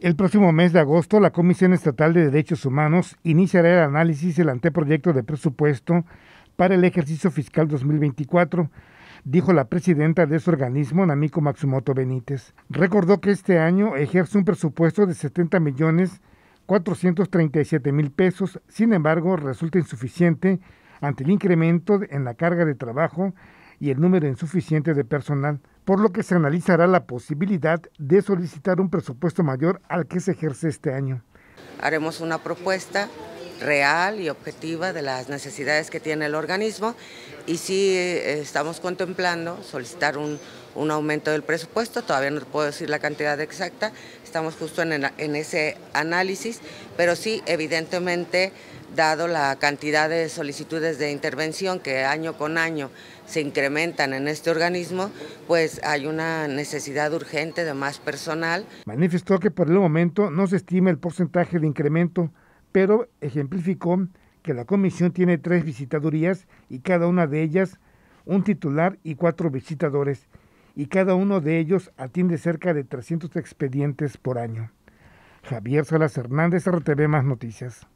El próximo mes de agosto, la Comisión Estatal de Derechos Humanos iniciará el análisis del anteproyecto de presupuesto para el ejercicio fiscal 2024, dijo la presidenta de su organismo, Namiko Matsumoto Benítez. Recordó que este año ejerce un presupuesto de setenta millones siete mil pesos, sin embargo, resulta insuficiente ante el incremento en la carga de trabajo y el número insuficiente de personal, por lo que se analizará la posibilidad de solicitar un presupuesto mayor al que se ejerce este año. Haremos una propuesta real y objetiva de las necesidades que tiene el organismo y si eh, estamos contemplando solicitar un, aumento del presupuesto, todavía no puedo decir la cantidad exacta, estamos justo en, en ese análisis, pero sí evidentemente dado la cantidad de solicitudes de intervención que año con año se incrementan en este organismo, pues hay una necesidad urgente de más personal. Manifestó que por el momento no se estima el porcentaje de incremento pero ejemplificó que la comisión tiene tres visitadurías y cada una de ellas un titular y cuatro visitadores, y cada uno de ellos atiende cerca de 300 expedientes por año. Javier Salas Hernández, RTV Más Noticias.